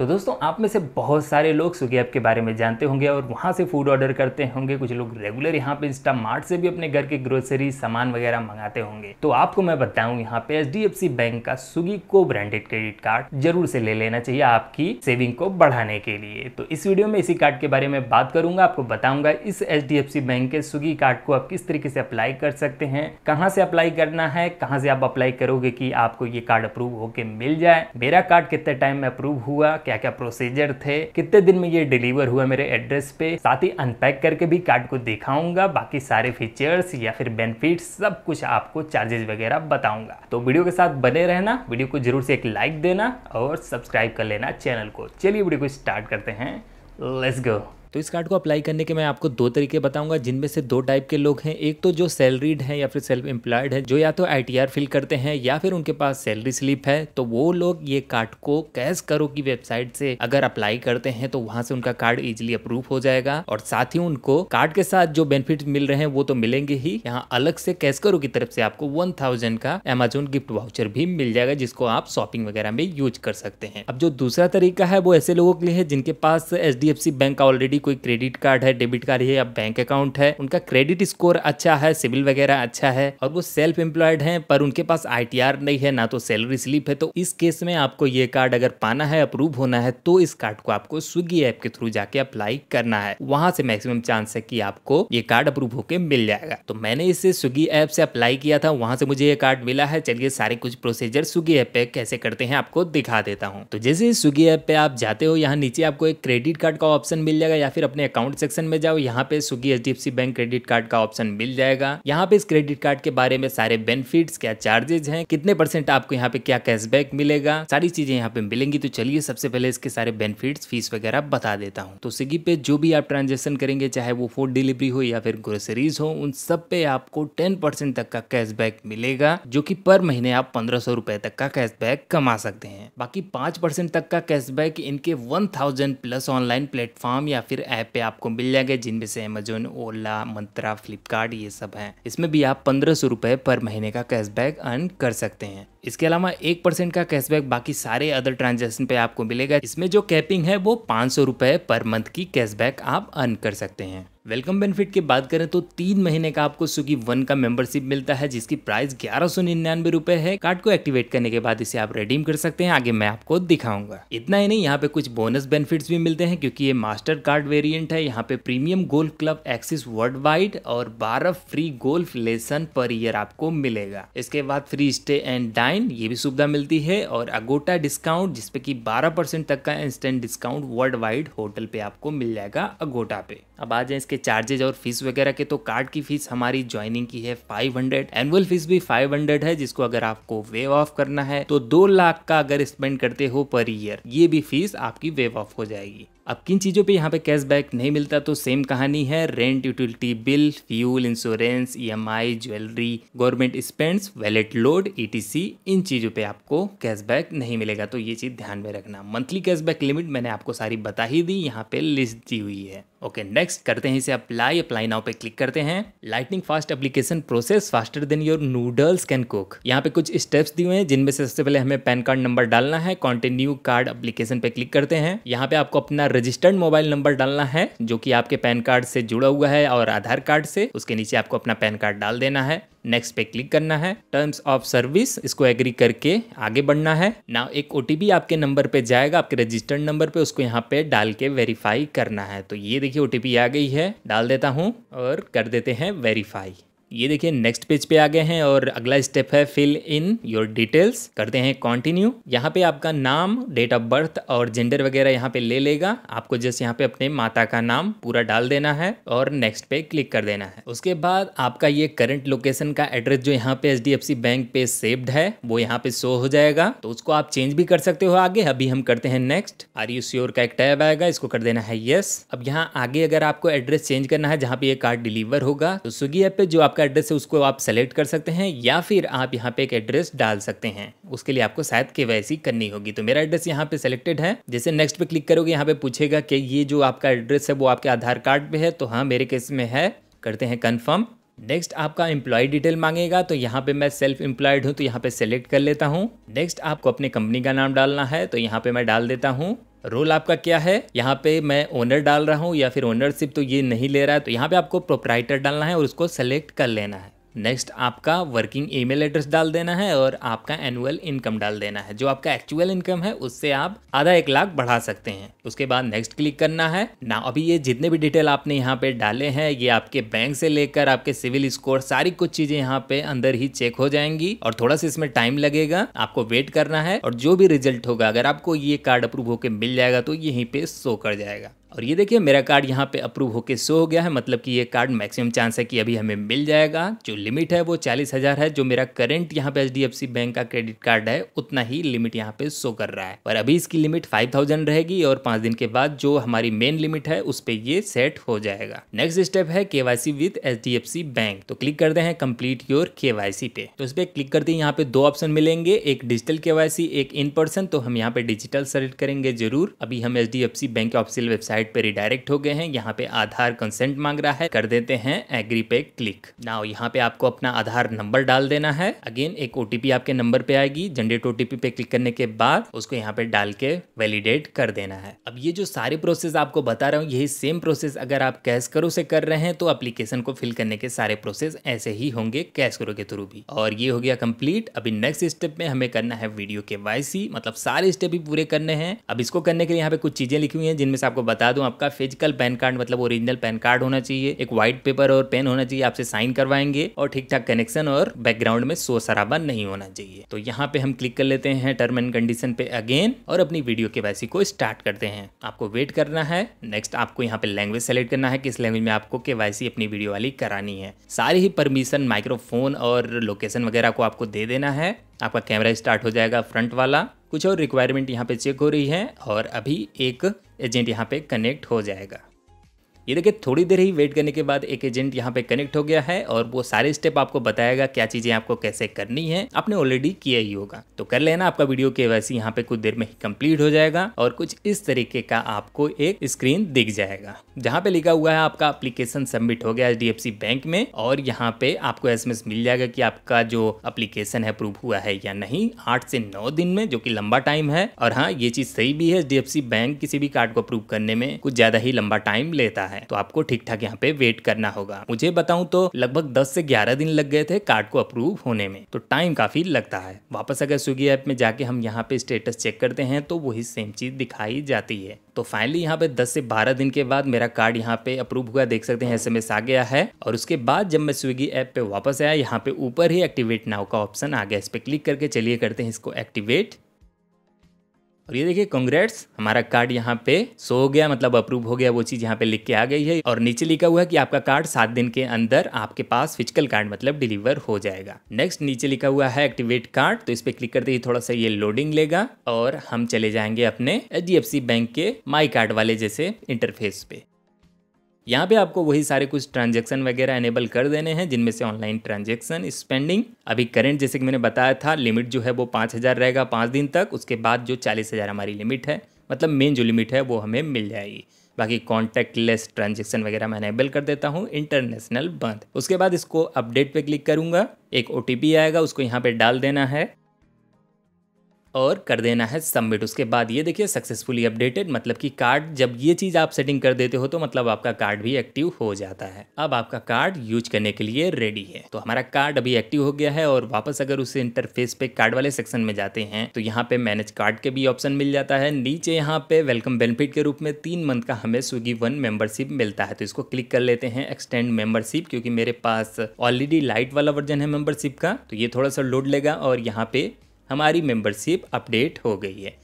तो दोस्तों आप में से बहुत सारे लोग स्विगी ऐप के बारे में जानते होंगे और वहाँ से फूड ऑर्डर करते होंगे कुछ लोग रेगुलर यहाँ पे इंस्टा मार्ट से भी अपने घर के ग्रोसरी सामान वगैरह मंगाते होंगे तो आपको मैं बताऊँ यहाँ पे एच बैंक का स्विगी को ब्रांडेड क्रेडिट कार्ड जरूर से ले लेना चाहिए आपकी सेविंग को बढ़ाने के लिए तो इस वीडियो में इसी कार्ड के बारे में बात करूंगा आपको बताऊंगा इस एच बैंक के स्विगी कार्ड को आप किस तरीके से अप्लाई कर सकते हैं कहाँ से अप्लाई करना है कहाँ से आप अप्लाई करोगे की आपको ये कार्ड अप्रूव होके मिल जाए मेरा कार्ड कितने टाइम में अप्रूव हुआ क्या क्या प्रोसीजर थे कितने दिन में ये डिलीवर हुआ मेरे एड्रेस पे साथ ही अनपैक करके भी कार्ड को दिखाऊंगा बाकी सारे फीचर्स या फिर बेनिफिट सब कुछ आपको चार्जेस वगैरह बताऊंगा तो वीडियो के साथ बने रहना वीडियो को जरूर से एक लाइक देना और सब्सक्राइब कर लेना चैनल को चलिए वीडियो को स्टार्ट करते हैं लेट्स गो तो इस कार्ड को अप्लाई करने के मैं आपको दो तरीके बताऊंगा जिनमें से दो टाइप के लोग हैं एक तो जो सैलरीड है या फिर सेल्फ एम्प्लॉयड है जो या तो आई फिल करते हैं या फिर उनके पास सैलरी स्लिप है तो वो लोग ये कार्ड को कैश करो की वेबसाइट से अगर अप्लाई करते हैं तो वहां से उनका कार्ड इजिली अप्रूव हो जाएगा और साथ ही उनको कार्ड के साथ जो बेनिफिट मिल रहे हैं वो तो मिलेंगे ही यहाँ अलग से कैश करो की तरफ से आपको वन थाउजेंड का अमेजोन गिफ्ट वाउचर भी मिल जाएगा जिसको आप शॉपिंग वगैरह में यूज कर सकते हैं अब जो दूसरा तरीका है वो ऐसे लोगों के लिए है जिनके पास एच बैंक का ऑलरेडी कोई क्रेडिट कार्ड है डेबिट कार्ड है या बैंक अकाउंट है उनका क्रेडिट स्कोर अच्छा है सिविल वगैरह अच्छा है और वो सेल्फ एम्प्लॉयड है पर उनके पास आई नहीं है ना तो सैलरी स्लिप है तो इस केस में आपको ये कार्ड अगर पाना है अप्रूव होना है तो इस कार्ड को आपको स्विगी ऐप के थ्रू जाके अप्लाई करना है वहां से मैक्सिमम चांस है कि आपको ये कार्ड अप्रूव होकर मिल जाएगा तो मैंने इसे स्विगी ऐप से अप्लाई किया था वहां से मुझे ये कार्ड मिला है चलिए सारे कुछ प्रोसीजर स्विगी ऐप पे कैसे करते हैं आपको दिखा देता हूँ तो जैसे स्विगी ऐप पे आप जाते हो यहाँ नीचे आपको एक क्रेडिट कार्ड का ऑप्शन मिल जाएगा या फिर अपने अकाउंट सेक्शन में जाओ यहाँ पे Swiggy H D bank credit card का ऑप्शन मिल जाएगा यहाँ पे इस क्रेडिट कार्ड के बारे में सारे बेनिफिट क्या चार्जेज है कितने परसेंट आपको यहाँ पे क्या कैशबैक मिलेगा सारी चीजें यहाँ पे मिलेंगी तो चलिए सबसे पहले इसके सारे बेनिफिट फीस वगैरह बता देता हूँ तो स्विगी पे जो भी आप ट्रांजेक्शन करेंगे चाहे वो फूड डिलीवरी हो या फिर ग्रोसरीज हो उन सब पे आपको टेन परसेंट तक का कैशबैक मिलेगा जो कि पर महीने आप पंद्रह सौ रुपए तक का कैशबैक कमा सकते हैं बाकी पांच परसेंट तक का कैशबैक इनके one thousand plus online platform या फिर फिर ऐप पे आपको मिल जाएंगे जिनमें से अमेजोन ओला मंत्रा फ्लिपकार्ट ये सब हैं इसमें भी आप पंद्रह सौ रुपये पर महीने का कैशबैक अर्न कर सकते हैं इसके अलावा एक परसेंट का कैशबैक बाकी सारे अदर ट्रांजेक्शन पे आपको मिलेगा इसमें जो कैपिंग है वो पाँच सौ पर मंथ की कैशबैक आप अर्न कर सकते हैं वेलकम बेनिफिट की बात करें तो तीन महीने का आपको स्विगी वन का मेंबरशिप मिलता है जिसकी प्राइस ग्यारह सौ निन्यानवे रुपए है कार्ड को एक्टिवेट करने के बाद इसे आप रिडीम कर सकते हैं आगे मैं आपको दिखाऊंगा इतना ही नहीं यहाँ पे कुछ बोनस बेनिफिट्स भी मिलते हैं क्योंकि ये मास्टर कार्ड वेरियंट है यहाँ पे premium golf club Axis world wide और बारह free golf lesson per year आपको मिलेगा इसके बाद free stay and dine online ये भी सुविधा मिलती है और अगोटा डिस्काउंट जिसपे कि 12 परसेंट तक का instant discount world wide hotel पे आपको मिल जाएगा अगोटा पे अब आ जाए इसके चार्जेज और फीस वगैरह के तो कार्ड की फीस हमारी ज्वाइनिंग की है 500 एनुअल फीस भी 500 है जिसको अगर आपको वेव ऑफ करना है तो दो लाख का अगर स्पेंड करते हो पर ईयर ये भी फीस आपकी वेव ऑफ हो जाएगी अब किन चीज़ों पे यहाँ पे कैशबैक नहीं मिलता तो सेम कहानी है rent utility bill fuel insurance EMI jewellery government spends wallet load ETC इन चीज़ों पे आपको कैशबैक नहीं मिलेगा तो ये चीज़ ध्यान में रखना मंथली कैशबैक लिमिट मैंने आपको सारी बता ही दी यहाँ पे लिस्ट दी हुई है ओके okay, नेक्स्ट करते हैं इसे अप्लाई अप्लाई नाउ पे क्लिक करते हैं lightning fast application process faster than your noodles can cook यहाँ पे कुछ स्टेप्स दिए हुए हैं जिनमें से सबसे पहले हमें पैन कार्ड नंबर डालना है कॉन्टिन्यू कार्ड एप्लीकेशन पे क्लिक करते हैं यहाँ पे आपको अपना रजिस्टर्ड मोबाइल नंबर डालना है जो की आपके पैन कार्ड से जुड़ा हुआ है और आधार कार्ड से उसके नीचे आपको अपना पैन कार्ड डाल देना है नेक्स्ट पे क्लिक करना है टर्म्स ऑफ सर्विस इसको एग्री करके आगे बढ़ना है ना एक ओ आपके नंबर पे जाएगा आपके रजिस्टर्ड नंबर पे उसको यहाँ पे डाल के वेरीफाई करना है तो ये देखिए ओ आ गई है डाल देता हूँ और कर देते हैं वेरीफाई ये देखिए नेक्स्ट पेज पे आ गए हैं और अगला स्टेप है फिल इन योर डिटेल्स करते हैं कंटिन्यू यहाँ पे आपका नाम डेट ऑफ बर्थ और जेंडर वगैरह यहाँ पे ले लेगा आपको जस्ट यहाँ पे अपने माता का नाम पूरा डाल देना है और नेक्स्ट पे क्लिक कर देना है उसके बाद आपका ये करंट लोकेशन का एड्रेस जो यहाँ पे एच बैंक पे सेव्ड है वो यहाँ पे शो हो जाएगा तो उसको आप चेंज भी कर सकते हो आगे अभी हम करते हैं नेक्स्ट आर यू श्योर का एक टैब आएगा इसको कर देना है यस अब यहाँ आगे अगर आपको एड्रेस चेंज करना है जहाँ पे ये कार्ड डिलीवर होगा तो स्विगी ऐप पे जो आपका आपका एड्रेस है उसको आप सेलेक्ट कर सकते हैं या फिर आप यहाँ पे एक एड्रेस डाल सकते हैं उसके लिए आपको शायद के करनी होगी तो मेरा एड्रेस यहाँ पे सेलेक्टेड है जैसे नेक्स्ट पे क्लिक करोगे यहाँ पे पूछेगा कि ये जो आपका एड्रेस है वो आपके आधार कार्ड पे है तो हाँ मेरे केस में है करते हैं कन्फर्म नेक्स्ट आपका एम्प्लॉय डिटेल मांगेगा तो यहाँ पे मैं सेल्फ एम्प्लॉयड हूँ तो यहाँ पे सेलेक्ट कर लेता हूँ नेक्स्ट आपको अपने कंपनी का नाम डालना है तो यहाँ पे मैं डाल देता हूँ रोल आपका क्या है यहाँ पे मैं ओनर डाल रहा हूँ या फिर ओनरशिप तो ये नहीं ले रहा है तो यहाँ पे आपको प्रोपराइटर डालना है और उसको सेलेक्ट कर लेना है नेक्स्ट आपका वर्किंग ईमेल एड्रेस डाल देना है और आपका एनुअल इनकम डाल देना है जो आपका एक्चुअल इनकम है उससे आप आधा एक लाख बढ़ा सकते हैं उसके बाद नेक्स्ट क्लिक करना है ना अभी ये जितने भी डिटेल आपने यहाँ पे डाले हैं ये आपके बैंक से लेकर आपके सिविल स्कोर सारी कुछ चीजें यहाँ पे अंदर ही चेक हो जाएंगी और थोड़ा सा इसमें टाइम लगेगा आपको वेट करना है और जो भी रिजल्ट होगा अगर आपको ये कार्ड अप्रूव होकर मिल जाएगा तो यहीं पे शो कर जाएगा और ये देखिए मेरा कार्ड यहाँ पे अप्रूव होके शो हो गया है मतलब कि ये कार्ड मैक्सिमम चांस है कि अभी हमें मिल जाएगा जो लिमिट है वो चालीस हज़ार है जो मेरा करंट यहाँ पे एच बैंक का क्रेडिट कार्ड है उतना ही लिमिट यहाँ पे शो कर रहा है और अभी इसकी लिमिट फाइव थाउजेंड रहेगी और पाँच दिन के बाद जो हमारी मेन लिमिट है उस पर ये सेट हो जाएगा नेक्स्ट स्टेप है K Y C with H bank तो क्लिक करते हैं कम्प्लीट योर के पे तो इस पर क्लिक करते हैं यहाँ पे दो ऑप्शन मिलेंगे एक डिजिटल के सी एक इन पर्सन तो हम यहाँ पे डिजिटल सेलेक्ट करेंगे जरूर अभी हम H D F C bank के ऑफिसियल वेबसाइट साइट पे रिडायरेक्ट हो गए हैं यहाँ पे आधार कंसेंट मांग रहा है कर देते हैं एग्री पे क्लिक नाउ यहाँ पे आपको अपना आधार नंबर डाल देना है अगेन एक ओटीपी आपके नंबर पे आएगी जनरेट ओटीपी पे क्लिक करने के बाद उसको यहाँ पे डाल के वैलिडेट कर देना है अब ये जो सारे प्रोसेस आपको बता रहा हूँ यही सेम प्रोसेस अगर आप कैश करो से कर रहे हैं तो अप्लीकेशन को फिल करने के सारे प्रोसेस ऐसे ही होंगे कैश करो के थ्रू भी और ये हो गया कम्प्लीट अभी नेक्स्ट स्टेप में हमें करना है वीडियो के वाई मतलब सारे स्टेप ही पूरे करने हैं अब इसको करने के लिए यहाँ पे कुछ चीजें लिखी हुई है जिनमें से आपको बता बता दूं आपका फिजिकल पैन कार्ड मतलब ओरिजिनल पैन कार्ड होना चाहिए एक व्हाइट पेपर और पेन होना चाहिए आपसे साइन करवाएंगे और ठीक ठाक कनेक्शन और बैकग्राउंड में शो शराबा नहीं होना चाहिए तो यहाँ पे हम क्लिक कर लेते हैं टर्म एंड कंडीशन पे अगेन और अपनी वीडियो के वैसी को स्टार्ट करते हैं आपको वेट करना है नेक्स्ट आपको यहाँ पे लैंग्वेज सेलेक्ट करना है किस लैंग्वेज में आपको केवाईसी अपनी वीडियो वाली करानी है सारी ही परमिशन माइक्रोफोन और लोकेशन वगैरह को आपको दे देना है आपका कैमरा स्टार्ट हो जाएगा फ्रंट वाला कुछ और रिक्वायरमेंट यहाँ पे चेक हो रही है और अभी एक एजेंट यहाँ पे कनेक्ट हो जाएगा ये देखिए थोड़ी देर ही वेट करने के बाद एक एजेंट यहाँ पे कनेक्ट हो गया है और वो सारे स्टेप आपको बताएगा क्या चीजें आपको कैसे करनी है आपने ऑलरेडी किया ही होगा तो कर लेना आपका वीडियो के वैसे यहाँ पे कुछ देर में ही कंप्लीट हो जाएगा और कुछ इस तरीके का आपको एक स्क्रीन दिख जाएगा जहाँ पे लिखा हुआ है आपका अप्लीकेशन सबमिट हो गया एच बैंक में और यहाँ पे आपको एस मिल जाएगा की आपका जो अप्लीकेशन है प्रूव हुआ है या नहीं आठ से नौ दिन में जो की लंबा टाइम है और हाँ ये चीज सही भी है एच बैंक किसी भी कार्ड को प्रूव करने में कुछ ज्यादा ही लंबा टाइम लेता है है तो आपको ठीक ठाक यहाँ पे वेट करना होगा मुझे बताऊँ तो लगभग दस से ग्यारह दिन लग गए थे कार्ड को अप्रूव होने में तो टाइम काफी लगता है वापस अगर स्विगी ऐप में जाके हम यहाँ पे स्टेटस चेक करते हैं तो वही सेम चीज दिखाई जाती है तो फाइनली यहाँ पे 10 से 12 दिन के बाद मेरा कार्ड यहाँ पे अप्रूव हुआ देख सकते हैं एस आ गया है और उसके बाद जब मैं स्विगी ऐप पे वापस आया यहाँ पे ऊपर ही एक्टिवेट नाउ का ऑप्शन आ गया इस पे क्लिक करके चलिए करते हैं इसको एक्टिवेट और ये देखिए कांग्रेट्स हमारा कार्ड यहाँ पे सो हो गया मतलब अप्रूव हो गया वो चीज़ यहाँ पे लिख के आ गई है और नीचे लिखा हुआ है कि आपका कार्ड सात दिन के अंदर आपके पास फिजिकल कार्ड मतलब डिलीवर हो जाएगा नेक्स्ट नीचे लिखा हुआ है एक्टिवेट कार्ड तो इस पर क्लिक करते ही थोड़ा सा ये लोडिंग लेगा और हम चले जाएंगे अपने एच बैंक के माई कार्ड वाले जैसे इंटरफेस पे यहाँ पे आपको वही सारे कुछ ट्रांजेक्शन वगैरह एनेबल कर देने हैं जिनमें से ऑनलाइन ट्रांजेक्शन स्पेंडिंग अभी करंट जैसे कि मैंने बताया था लिमिट जो है वो पाँच हज़ार रहेगा पाँच दिन तक उसके बाद जो चालीस हज़ार हमारी लिमिट है मतलब मेन जो लिमिट है वो हमें मिल जाएगी बाकी कॉन्टैक्ट लेस ट्रांजेक्शन वगैरह मैं एनेबल कर देता हूँ इंटरनेशनल बंद उसके बाद इसको अपडेट पे क्लिक करूंगा एक ओ आएगा उसको यहाँ पे डाल देना है और कर देना है सबमिट उसके बाद ये देखिए सक्सेसफुली अपडेटेड मतलब कि कार्ड जब ये चीज़ आप सेटिंग कर देते हो तो मतलब आपका कार्ड भी एक्टिव हो जाता है अब आपका कार्ड यूज करने के लिए रेडी है तो हमारा कार्ड अभी एक्टिव हो गया है और वापस अगर उस इंटरफेस पे कार्ड वाले सेक्शन में जाते हैं तो यहाँ पे मैनेज कार्ड के भी ऑप्शन मिल जाता है नीचे यहाँ पे वेलकम बेनिफिट के रूप में तीन मंथ का हमें स्विगी वन मेंबरशिप मिलता है तो इसको क्लिक कर लेते हैं एक्सटेंड मेंबरशिप क्योंकि मेरे पास ऑलरेडी लाइट वाला वर्जन है मेंबरशिप का तो ये थोड़ा सा लोड लेगा और यहाँ पे हमारी मेंबरशिप अपडेट हो गई है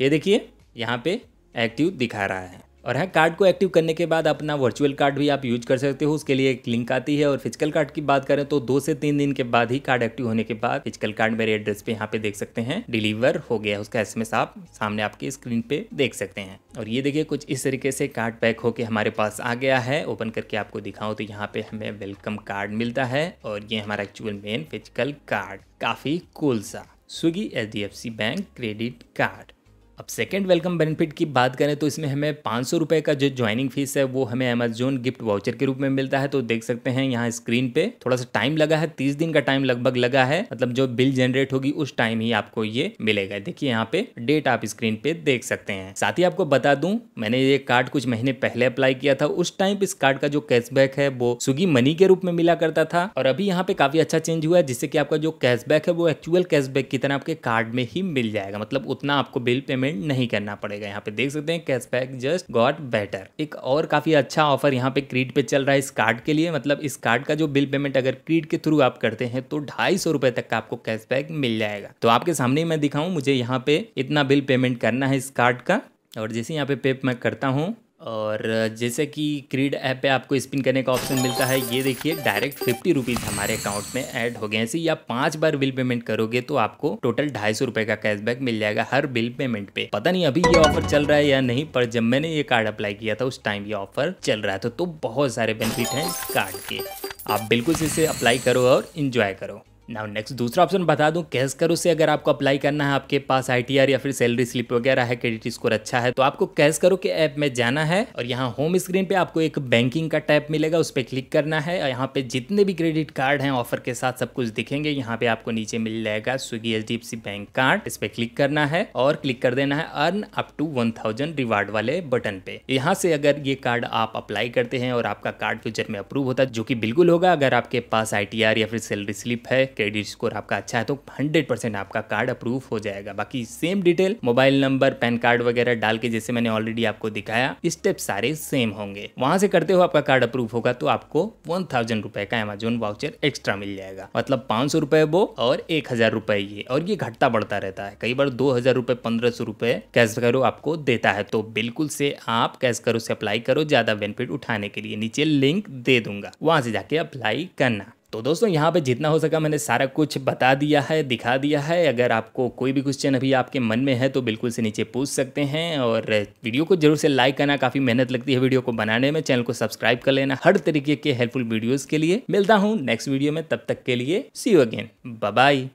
ये देखिए यहाँ पे एक्टिव दिखा रहा है और हाँ कार्ड को एक्टिव करने के बाद अपना वर्चुअल कार्ड भी आप यूज कर सकते हो उसके लिए एक लिंक आती है और फिजिकल कार्ड की बात करें तो दो से तीन दिन के बाद ही कार्ड एक्टिव होने के बाद फिजिकल कार्ड मेरे एड्रेस पे यहाँ पे देख सकते हैं डिलीवर हो गया उसका एस आप सामने आपके स्क्रीन पे देख सकते हैं और ये देखिए कुछ इस तरीके से कार्ड पैक होके हमारे पास आ गया है ओपन करके आपको दिखाऊं तो यहाँ पे हमें वेलकम कार्ड मिलता है और ये हमारा एक्चुअल मेन फिजिकल कार्ड काफी कूल सा Swiggy H bank credit card अब सेकेंड वेलकम बेनिफिट की बात करें तो इसमें हमें पाँच सौ रुपये का जो ज्वाइनिंग फीस है वो हमें अमेजोन गिफ्ट वाउचर के रूप में मिलता है तो देख सकते हैं यहाँ स्क्रीन पे थोड़ा सा टाइम लगा है तीस दिन का टाइम लगभग लगा है मतलब जो बिल जनरेट होगी उस टाइम ही आपको ये मिलेगा देखिए यहाँ पे डेट आप स्क्रीन पे देख सकते हैं साथ ही आपको बता दूं मैंने ये कार्ड कुछ महीने पहले अप्लाई किया था उस टाइम इस कार्ड का जो कैशबैक है वो स्विगी मनी के रूप में मिला करता था और अभी यहाँ पे काफी अच्छा चेंज हुआ है जिससे कि आपका जो कैशबैक है वो एक्चुअल कैशबैक की तरह आपके कार्ड में ही मिल जाएगा मतलब उतना आपको बिल पेमेंट पेमेंट नहीं करना पड़ेगा यहाँ पे देख सकते हैं कैशबैक जस्ट गॉट बेटर एक और काफी अच्छा ऑफर यहाँ पे क्रीड पे चल रहा है इस कार्ड के लिए मतलब इस कार्ड का जो बिल पेमेंट अगर क्रीड के थ्रू आप करते हैं तो ढाई सौ रुपए तक का आपको कैशबैक मिल जाएगा तो आपके सामने मैं दिखाऊं मुझे यहाँ पे इतना बिल पेमेंट करना है इस कार्ड का और जैसे यहाँ पे पे मैं करता हूँ और जैसे कि क्रीड ऐप पे आपको स्पिन करने का ऑप्शन मिलता है ये देखिए डायरेक्ट फिफ्टी रुपीज़ हमारे अकाउंट में ऐड हो गए ऐसे या पांच बार बिल पेमेंट करोगे तो आपको टोटल ढाई सौ रुपये का कैशबैक मिल जाएगा हर बिल पेमेंट पे पता नहीं अभी ये ऑफर चल रहा है या नहीं पर जब मैंने ये कार्ड अप्लाई किया था उस टाइम ये ऑफर चल रहा था तो, तो बहुत सारे बेनिफिट हैं इस कार्ड के आप बिल्कुल इसे अप्लाई करो और इन्जॉय करो नाउ नेक्स्ट दूसरा ऑप्शन बता दूं कैश करो से अगर आपको अप्लाई करना है आपके पास आईटीआर या फिर सैलरी स्लिप वगैरह है क्रेडिट स्कोर अच्छा है तो आपको कैश करो के ऐप में जाना है और यहाँ होम स्क्रीन पे आपको एक बैंकिंग का टैप मिलेगा उस पर क्लिक करना है और यहाँ पे जितने भी क्रेडिट कार्ड हैं ऑफर के साथ सब कुछ दिखेंगे यहाँ पे आपको नीचे मिल जाएगा स्विगी एच बैंक कार्ड इस पर क्लिक करना है और क्लिक कर देना है earn up to one reward वाले बटन पे यहाँ से अगर ये कार्ड आप अप्लाई करते हैं और आपका कार्ड फ्यूचर में अप्रूव होता है जो की बिल्कुल होगा अगर आपके पास आई या फिर सैलरी स्लिप है क्रेडिट स्कोर आपका अच्छा है तो हंड्रेड परसेंट आपका कार्ड अप्रूव हो जाएगा बाकी same detail mobile number PAN card वगैरह डाल के जैसे मैंने ऑलरेडी आपको दिखाया स्टेप सारे सेम होंगे वहां से करते हो आपका कार्ड अप्रूव होगा तो आपको वन थाउजेंड रुपए का एमेजोन वाउचर एक्स्ट्रा मिल जाएगा मतलब पांच सौ रुपए वो और एक हजार रुपए ये और ये घटता बढ़ता रहता है कई बार दो हजार रुपए पंद्रह सौ रुपए कैश करो आपको देता है तो बिल्कुल से आप कैश करो से अप्लाई करो ज्यादा बेनिफिट उठाने के लिए नीचे लिंक दे दूंगा वहां से जाके अप्लाई करना तो दोस्तों यहाँ पे जितना हो सका मैंने सारा कुछ बता दिया है दिखा दिया है अगर आपको कोई भी क्वेश्चन अभी आपके मन में है तो बिल्कुल से नीचे पूछ सकते हैं और वीडियो को जरूर से लाइक करना काफ़ी मेहनत लगती है वीडियो को बनाने में चैनल को सब्सक्राइब कर लेना हर तरीके के हेल्पफुल वीडियोज़ के लिए मिलता हूँ नेक्स्ट वीडियो में तब तक के लिए सी यू अगेन बाय